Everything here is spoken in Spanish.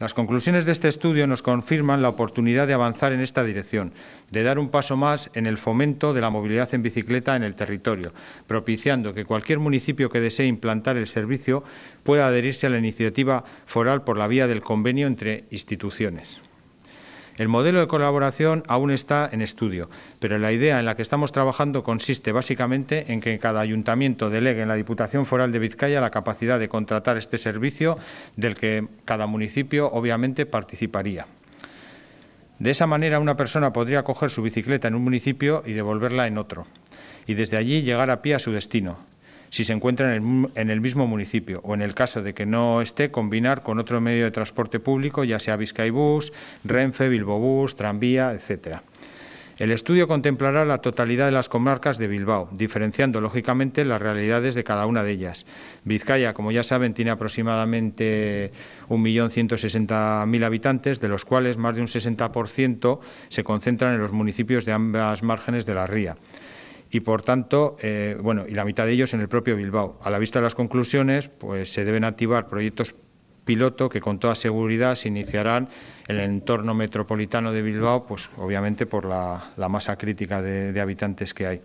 Las conclusiones de este estudio nos confirman la oportunidad de avanzar en esta dirección, de dar un paso más en el fomento de la movilidad en bicicleta en el territorio, propiciando que cualquier municipio que desee implantar el servicio pueda adherirse a la iniciativa foral por la vía del convenio entre instituciones. El modelo de colaboración aún está en estudio, pero la idea en la que estamos trabajando consiste básicamente en que cada ayuntamiento delegue en la Diputación Foral de Vizcaya la capacidad de contratar este servicio del que cada municipio obviamente participaría. De esa manera, una persona podría coger su bicicleta en un municipio y devolverla en otro, y desde allí llegar a pie a su destino si se encuentra en el, mismo municipio o, en el caso de que no esté, combinar con otro medio de transporte público, ya sea Vizcaybus, Renfe, Bilbobús, tranvía, etcétera. El estudio contemplará la totalidad de las comarcas de Bilbao, diferenciando lógicamente las realidades de cada una de ellas. Vizcaya, como ya saben, tiene aproximadamente 1.160.000 habitantes, de los cuales más de un 60% se concentran en los municipios de ambas márgenes de la ría y por tanto, eh, bueno, y la mitad de ellos en el propio Bilbao. A la vista de las conclusiones, pues se deben activar proyectos piloto que con toda seguridad se iniciarán en el entorno metropolitano de Bilbao, pues obviamente por la, masa crítica de habitantes que hay.